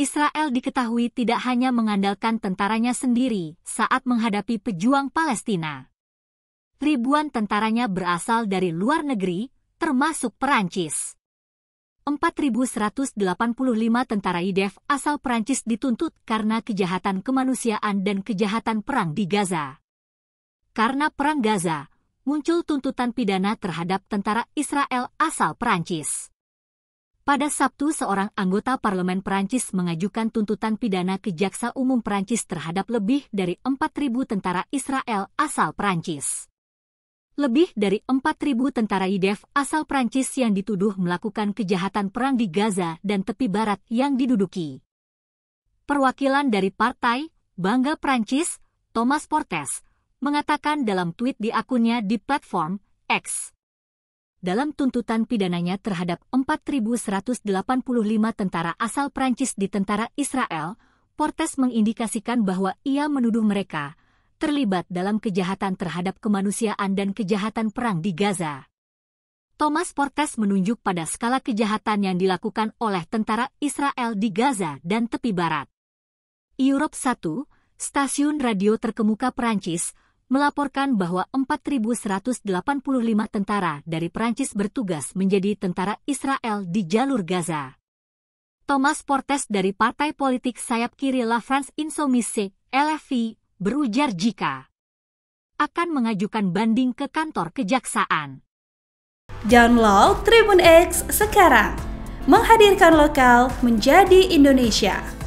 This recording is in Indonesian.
Israel diketahui tidak hanya mengandalkan tentaranya sendiri saat menghadapi pejuang Palestina. Ribuan tentaranya berasal dari luar negeri, termasuk Perancis. 4.185 tentara IDF asal Perancis dituntut karena kejahatan kemanusiaan dan kejahatan perang di Gaza. Karena perang Gaza, muncul tuntutan pidana terhadap tentara Israel asal Perancis. Pada Sabtu, seorang anggota parlemen Perancis mengajukan tuntutan pidana ke Jaksa Umum Perancis terhadap lebih dari 4.000 tentara Israel asal Perancis. Lebih dari 4.000 tentara IDF asal Perancis yang dituduh melakukan kejahatan perang di Gaza dan tepi barat yang diduduki. Perwakilan dari partai Bangga Perancis, Thomas Portes, mengatakan dalam tweet di akunnya di platform X dalam tuntutan pidananya terhadap 4.185 tentara asal Prancis di tentara Israel, Portes mengindikasikan bahwa ia menuduh mereka terlibat dalam kejahatan terhadap kemanusiaan dan kejahatan perang di Gaza. Thomas Portes menunjuk pada skala kejahatan yang dilakukan oleh tentara Israel di Gaza dan tepi barat. Europe 1, stasiun radio terkemuka Perancis, melaporkan bahwa 4.185 tentara dari Perancis bertugas menjadi tentara Israel di jalur Gaza. Thomas Portes dari partai politik sayap kiri La France Insoumise, LFI, berujar jika akan mengajukan banding ke kantor kejaksaan. Download Tribun X sekarang, menghadirkan lokal menjadi Indonesia.